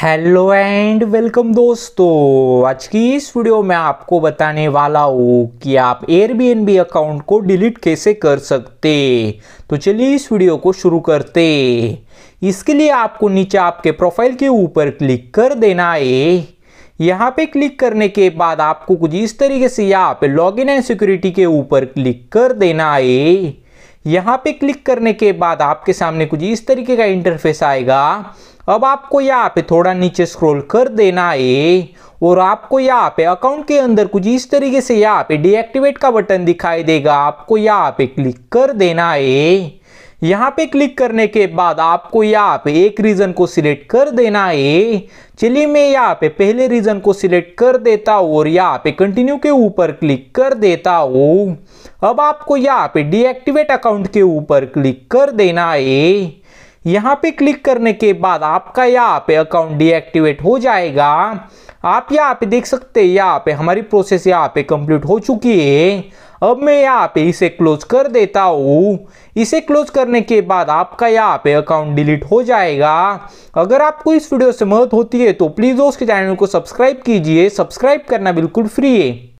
hello and welcome दोस्तों आज की इस वीडियो में आपको बताने वाला हूँ कि आप एयरबीएनबी अकाउंट को डिलीट कैसे कर सकते तो चलिए इस वीडियो को शुरू करते इसके लिए आपको नीचे आपके प्रोफाइल के ऊपर क्लिक कर देना है यहाँ पे क्लिक करने के बाद आपको कुछ इस तरीके से यहाँ पे लॉगिन एंड सिक्योरिटी के ऊपर क्लिक कर देना है यहाँ पे क्लिक करने के बाद आपके सामने कुछ इस तरीके का इंटरफेस आएगा अब आपको यहाँ पे थोड़ा नीचे स्क्रॉल कर देना है और आपको यहाँ पे अकाउंट के अंदर कुछ इस तरीके से यहाँ पे डीएक्टिवेट का बटन दिखाई देगा आपको यहाँ पे क्लिक कर देना है यहाँ पे क्लिक करने के बाद आपको यहाँ पे एक रीज़न को सिलेक्ट कर देना है चलिए मैं यहाँ पे पहले रीज़न को सिलेक्ट कर देता हूँ और यहाँ पे कंटिन्यू के ऊपर क्लिक कर देता हूँ अब आपको यहाँ पे डीएक्टिवेट अकाउंट के ऊपर क्लिक कर देना है यहाँ पे क्लिक करने के बाद आपका यहाँ पे अकाउंट डीएक्टिवेट हो जाएगा आप यहाँ पे देख सकते हैं यहाँ पे हमारी प्रोसेस यहाँ पे कंप्लीट हो चुकी है अब मैं यहाँ पे इसे क्लोज कर देता हूँ इसे क्लोज करने के बाद आपका यहाँ पे अकाउंट डिलीट हो जाएगा अगर आपको इस वीडियो से मदद होती है तो प्लीज़ उसके चैनल को सब्सक्राइब कीजिए सब्सक्राइब करना बिल्कुल फ्री है